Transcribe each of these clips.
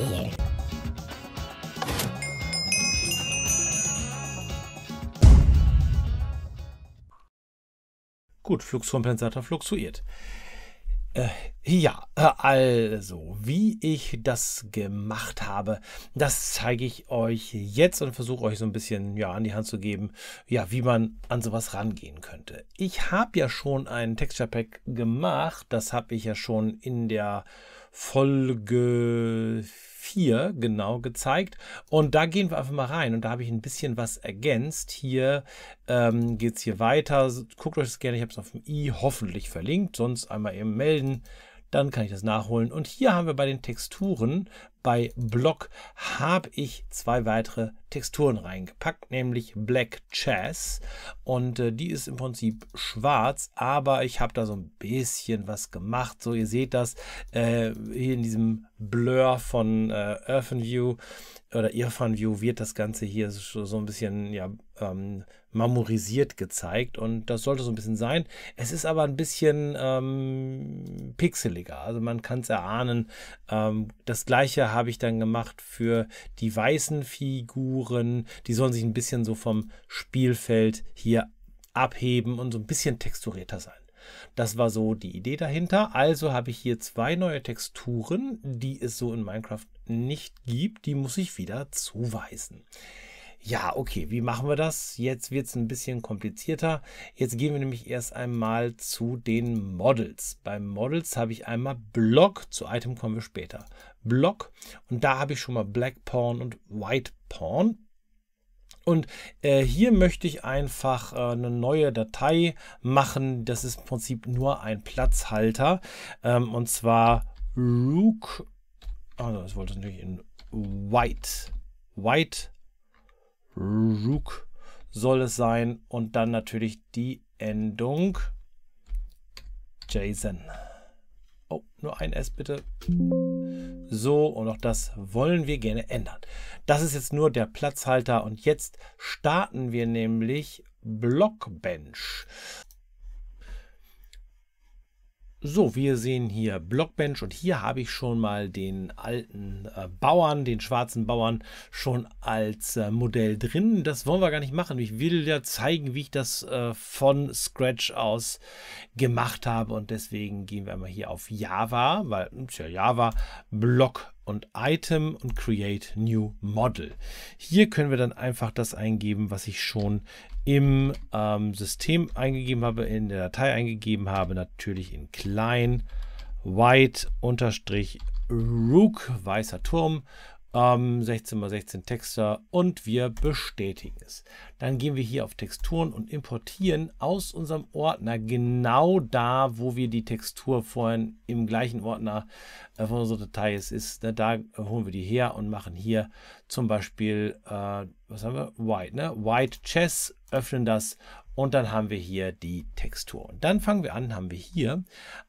Spiel. Gut, Fluxkompensator fluktuiert. Äh, ja, äh, also, wie ich das gemacht habe, das zeige ich euch jetzt und versuche euch so ein bisschen ja, an die Hand zu geben, ja, wie man an sowas rangehen könnte. Ich habe ja schon ein Texture Pack gemacht, das habe ich ja schon in der Folge 4 genau gezeigt. Und da gehen wir einfach mal rein und da habe ich ein bisschen was ergänzt. Hier ähm, geht es hier weiter. Guckt euch das gerne, ich habe es auf dem i hoffentlich verlinkt. Sonst einmal eben melden dann kann ich das nachholen. Und hier haben wir bei den Texturen, bei Block, habe ich zwei weitere Texturen reingepackt, nämlich Black Chess. Und äh, die ist im Prinzip schwarz, aber ich habe da so ein bisschen was gemacht. So, ihr seht das äh, hier in diesem Blur von äh, Earthenview oder Irfan View wird das Ganze hier so ein bisschen ja, ähm, marmorisiert gezeigt und das sollte so ein bisschen sein. Es ist aber ein bisschen ähm, pixeliger, also man kann es erahnen. Ähm, das gleiche habe ich dann gemacht für die weißen Figuren. Die sollen sich ein bisschen so vom Spielfeld hier abheben und so ein bisschen texturierter sein. Das war so die Idee dahinter. Also habe ich hier zwei neue Texturen, die es so in Minecraft nicht gibt. Die muss ich wieder zuweisen ja, okay, wie machen wir das? Jetzt wird es ein bisschen komplizierter. Jetzt gehen wir nämlich erst einmal zu den Models. Bei Models habe ich einmal Block, zu Item kommen wir später. Block und da habe ich schon mal Black Porn und White Porn. Und äh, hier möchte ich einfach äh, eine neue Datei machen. Das ist im Prinzip nur ein Platzhalter. Ähm, und zwar Rook. Also, das wollte ich natürlich in White. White Rook soll es sein und dann natürlich die Endung JSON. Oh, nur ein S bitte. So, und auch das wollen wir gerne ändern. Das ist jetzt nur der Platzhalter und jetzt starten wir nämlich Blockbench. So, wir sehen hier Blockbench und hier habe ich schon mal den alten äh, Bauern, den schwarzen Bauern schon als äh, Modell drin. Das wollen wir gar nicht machen. Ich will ja zeigen, wie ich das äh, von Scratch aus gemacht habe und deswegen gehen wir mal hier auf Java, weil ist hm, Java, Block und Item und Create New Model. Hier können wir dann einfach das eingeben, was ich schon im ähm, System eingegeben habe, in der Datei eingegeben habe, natürlich in klein, white unterstrich rook, weißer Turm ähm, 16 x 16 Texter und wir bestätigen es. Dann gehen wir hier auf Texturen und importieren aus unserem Ordner genau da, wo wir die Textur vorhin im gleichen Ordner äh, von unserer Datei ist, ist ne, da holen wir die her und machen hier zum Beispiel, äh, was haben wir, White, ne? White Chess, öffnen das und dann haben wir hier die Textur. Und dann fangen wir an, haben wir hier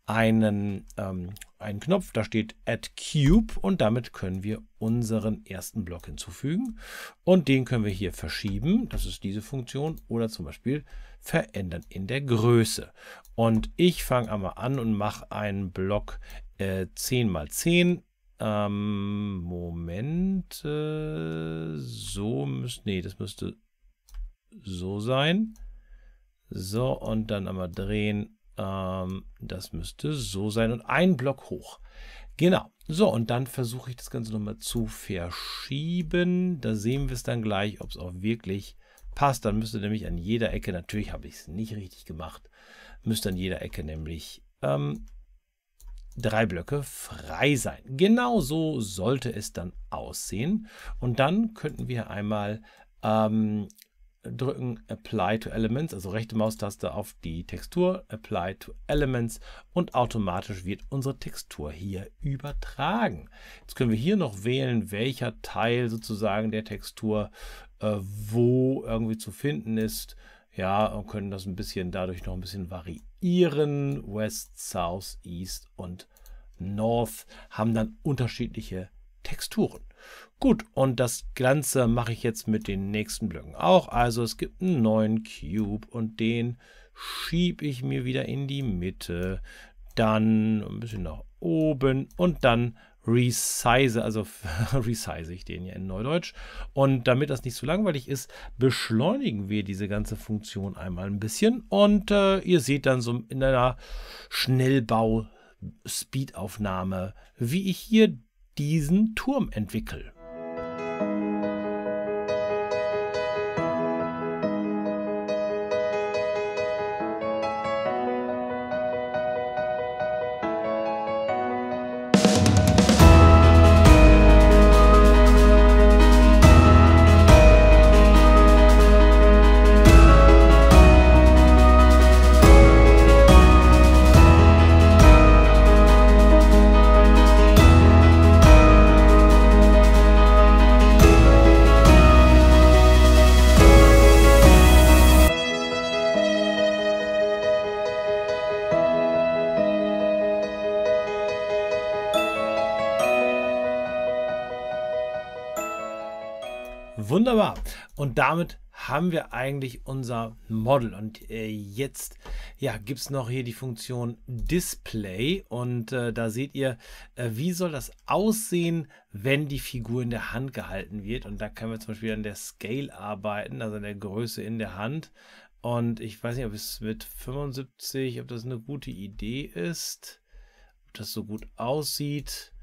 einen, ähm, einen Knopf, da steht Add Cube und damit können wir unseren ersten Block hinzufügen. Und den können wir hier verschieben, das ist diese Funktion, oder zum Beispiel verändern in der Größe. Und ich fange einmal an und mache einen Block äh, 10 x 10 ähm, Moment. Äh, so müsste. Nee, das müsste so sein. So, und dann einmal drehen. Ähm, das müsste so sein und ein Block hoch. Genau. So, und dann versuche ich das Ganze nochmal zu verschieben. Da sehen wir es dann gleich, ob es auch wirklich passt. Dann müsste nämlich an jeder Ecke, natürlich habe ich es nicht richtig gemacht, müsste an jeder Ecke nämlich ähm, drei Blöcke frei sein. Genau so sollte es dann aussehen. Und dann könnten wir einmal ähm, drücken Apply to Elements, also rechte Maustaste auf die Textur, Apply to Elements und automatisch wird unsere Textur hier übertragen. Jetzt können wir hier noch wählen, welcher Teil sozusagen der Textur äh, wo irgendwie zu finden ist. Ja, und können das ein bisschen dadurch noch ein bisschen variieren. West, South, East und North haben dann unterschiedliche Texturen. Gut, und das Ganze mache ich jetzt mit den nächsten Blöcken auch. Also es gibt einen neuen Cube und den schiebe ich mir wieder in die Mitte. Dann ein bisschen nach oben und dann resize, also resize ich den ja in Neudeutsch. Und damit das nicht so langweilig ist, beschleunigen wir diese ganze Funktion einmal ein bisschen. Und äh, ihr seht dann so in einer schnellbau speed aufnahme wie ich hier diesen Turm entwickle. Wunderbar. Und damit haben wir eigentlich unser Model. Und äh, jetzt ja, gibt es noch hier die Funktion Display. Und äh, da seht ihr, äh, wie soll das aussehen, wenn die Figur in der Hand gehalten wird. Und da können wir zum Beispiel an der Scale arbeiten, also an der Größe in der Hand. Und ich weiß nicht, ob es mit 75, ob das eine gute Idee ist, ob das so gut aussieht.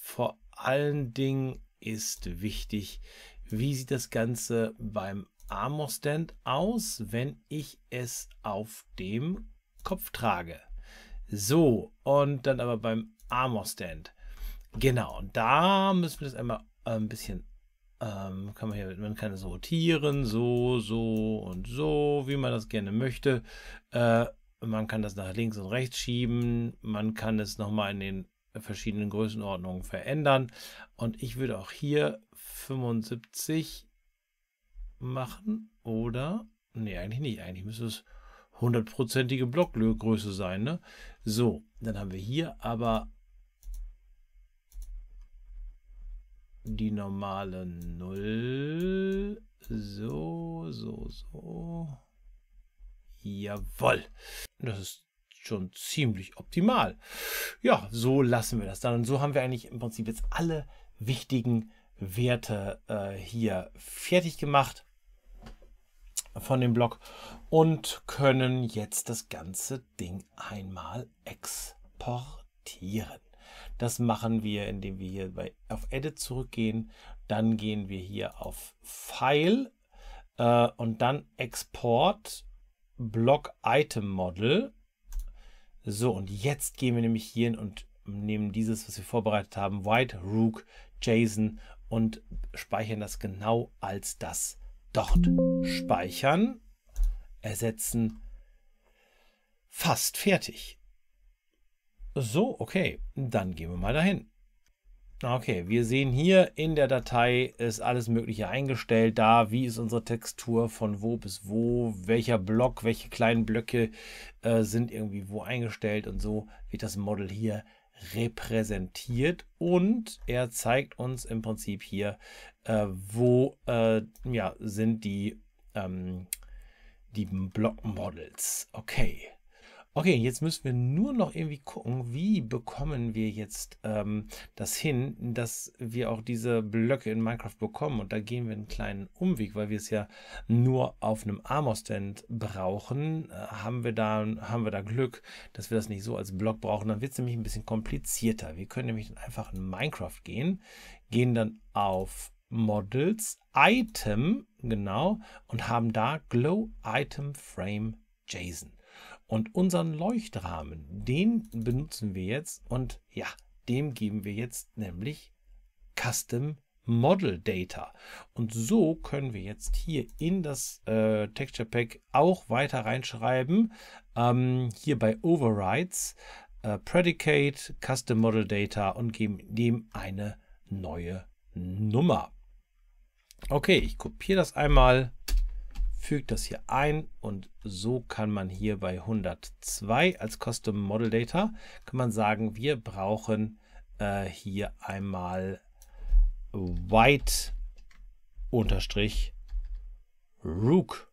Vor allen Dingen ist wichtig. Wie sieht das Ganze beim Armor-Stand aus, wenn ich es auf dem Kopf trage? So, und dann aber beim Armor-Stand. Genau, da müssen wir das einmal äh, ein bisschen ähm, kann man hier, man kann es rotieren, so, so und so, wie man das gerne möchte. Äh, man kann das nach links und rechts schieben, man kann es nochmal in den verschiedenen Größenordnungen verändern. Und ich würde auch hier 75 machen oder, nee, eigentlich nicht, eigentlich müsste es hundertprozentige Blockgröße sein. Ne? So, dann haben wir hier aber die normale 0. So, so, so. Jawoll. Das ist schon ziemlich optimal. Ja, so lassen wir das dann. Und so haben wir eigentlich im Prinzip jetzt alle wichtigen Werte äh, hier fertig gemacht von dem Block und können jetzt das ganze Ding einmal exportieren. Das machen wir, indem wir hier bei, auf Edit zurückgehen. Dann gehen wir hier auf File äh, und dann Export Block Item Model so, und jetzt gehen wir nämlich hier hin und nehmen dieses, was wir vorbereitet haben, White, Rook, JSON und speichern das genau als das dort. Speichern, ersetzen, fast fertig. So, okay, dann gehen wir mal dahin. Okay, wir sehen hier in der Datei ist alles mögliche eingestellt. Da, wie ist unsere Textur, von wo bis wo, welcher Block, welche kleinen Blöcke äh, sind irgendwie wo eingestellt und so wird das Model hier repräsentiert und er zeigt uns im Prinzip hier, äh, wo äh, ja, sind die, ähm, die Blockmodels. Okay, Okay, jetzt müssen wir nur noch irgendwie gucken, wie bekommen wir jetzt ähm, das hin, dass wir auch diese Blöcke in Minecraft bekommen. Und da gehen wir einen kleinen Umweg, weil wir es ja nur auf einem Armor-Stand brauchen. Äh, haben, wir da, haben wir da Glück, dass wir das nicht so als Block brauchen. Dann wird es nämlich ein bisschen komplizierter. Wir können nämlich einfach in Minecraft gehen, gehen dann auf Models, Item, genau, und haben da Glow Item Frame JSON. Und unseren Leuchtrahmen, den benutzen wir jetzt und ja, dem geben wir jetzt nämlich Custom Model Data. Und so können wir jetzt hier in das äh, Texture Pack auch weiter reinschreiben. Ähm, hier bei Overrides, äh, Predicate, Custom Model Data und geben dem eine neue Nummer. Okay, ich kopiere das einmal fügt das hier ein und so kann man hier bei 102 als Custom Model Data, kann man sagen, wir brauchen äh, hier einmal white unterstrich rook.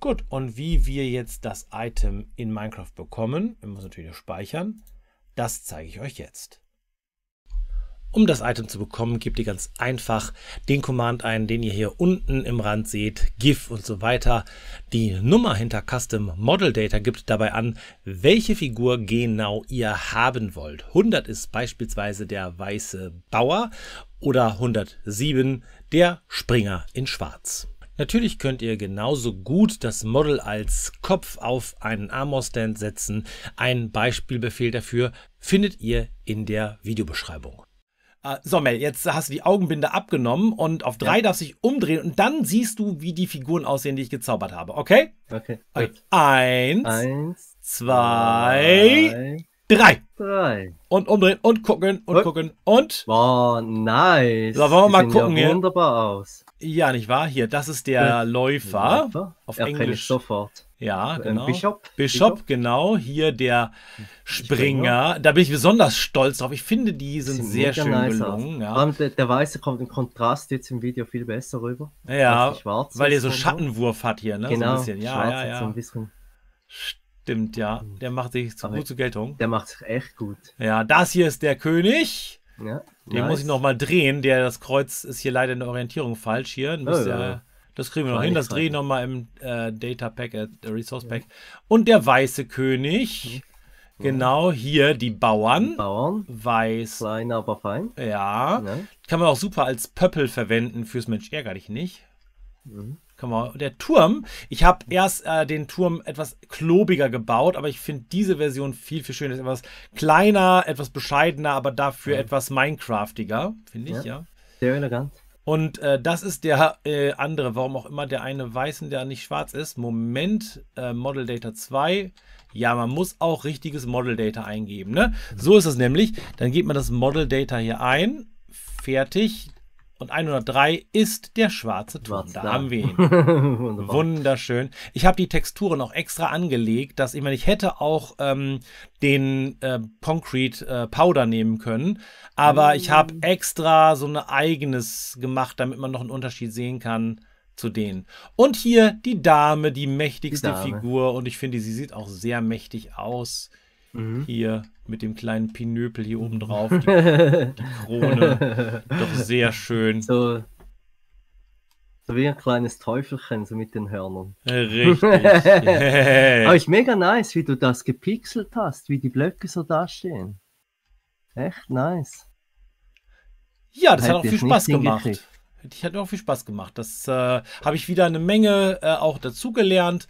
Gut, und wie wir jetzt das Item in Minecraft bekommen, wir müssen natürlich speichern, das zeige ich euch jetzt. Um das Item zu bekommen, gebt ihr ganz einfach den Command ein, den ihr hier unten im Rand seht, GIF und so weiter. Die Nummer hinter Custom Model Data gibt dabei an, welche Figur genau ihr haben wollt. 100 ist beispielsweise der weiße Bauer oder 107 der Springer in Schwarz. Natürlich könnt ihr genauso gut das Model als Kopf auf einen Armor-Stand setzen. Ein Beispielbefehl dafür findet ihr in der Videobeschreibung. Ah, so Mel, jetzt hast du die Augenbinde abgenommen und auf drei ja. darfst du dich umdrehen und dann siehst du, wie die Figuren aussehen, die ich gezaubert habe, okay? Okay. okay. Eins, Eins, zwei, drei. Drei. Und umdrehen und gucken und, und? gucken und. Boah, nice. So, wollen wir die mal gucken ja Wunderbar aus. Ja, nicht wahr? Hier, das ist der äh, Läufer. Läufer? Auf Erkenn Englisch. sofort. Ja, äh, genau. Bishop. Bishop, Bishop. genau. Hier der Springer. Da bin ich besonders stolz drauf. Ich finde, die sind, sind sehr schön nice gelungen. Ja. Der, der, weiße kommt im Kontrast jetzt im Video viel besser rüber. Ja, weil ihr so ne? Schattenwurf hat hier, ne? Genau, so ein genau, bisschen. Ja, ja, ja. So ein bisschen. Stimmt, ja. Hm. Der macht sich zu gut zur Geltung. Der macht sich echt gut. Ja, das hier ist der König. Ja, Den nice. muss ich nochmal drehen. Der, das Kreuz ist hier leider in der Orientierung falsch. Hier müsst oh, ja. Das kriegen wir noch hin. Das drehe ich nochmal im äh, Data Pack, äh, Resource Pack. Und der weiße König. Mhm. Genau, hier die Bauern. Die Bauern. Weiß. Klein, aber fein. Ja. ja. Kann man auch super als Pöppel verwenden fürs Mensch ärger dich nicht. Mhm. Kann man, der Turm, ich habe erst äh, den Turm etwas klobiger gebaut, aber ich finde diese Version viel, viel schöner. Ist etwas kleiner, etwas bescheidener, aber dafür mhm. etwas Minecraftiger, finde ich, ja. ja. Sehr elegant. Und äh, das ist der äh, andere, warum auch immer der eine weiß und der nicht schwarz ist. Moment, äh, Model Data 2. Ja, man muss auch richtiges Model Data eingeben. Ne? So ist es nämlich. Dann geht man das Model Data hier ein. Fertig. Und 103 ist der schwarze Turm. Da, da haben wir ihn. Wunderschön. Ich habe die Texturen auch extra angelegt, dass ich meine, ich hätte auch ähm, den äh, Concrete äh, Powder nehmen können, aber mm. ich habe extra so ein eigenes gemacht, damit man noch einen Unterschied sehen kann zu denen. Und hier die Dame, die mächtigste die Dame. Figur. Und ich finde, sie sieht auch sehr mächtig aus. Mhm. Hier mit dem kleinen Pinöpel hier oben drauf. Die, die Krone. Doch sehr schön. So, so wie ein kleines Teufelchen, so mit den Hörnern. Richtig. Aber ich mega nice, wie du das gepixelt hast, wie die Blöcke so dastehen. Echt nice. Ja, das Hätt hat auch viel Spaß gemacht. Ich hatte auch viel Spaß gemacht. Das äh, habe ich wieder eine Menge äh, auch dazugelernt.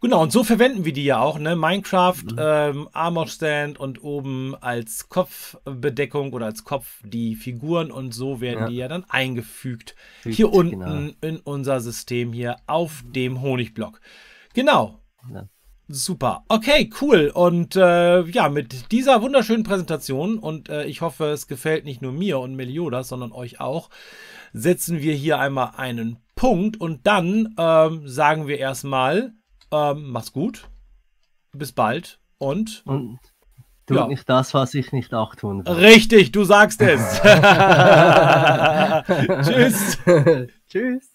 Genau, und so verwenden wir die ja auch, ne? Minecraft, mhm. ähm, Armor Stand und oben als Kopfbedeckung oder als Kopf die Figuren und so werden ja. die ja dann eingefügt. Richtig, hier unten genau. in unser System hier auf dem Honigblock. Genau. Ja. Super. Okay, cool. Und äh, ja, mit dieser wunderschönen Präsentation und äh, ich hoffe, es gefällt nicht nur mir und Meliodas, sondern euch auch, setzen wir hier einmal einen Punkt und dann äh, sagen wir erstmal ähm, macht's gut. Bis bald und. und tu ja. nicht das, was ich nicht auch tun will. Richtig, du sagst es. Tschüss. Tschüss.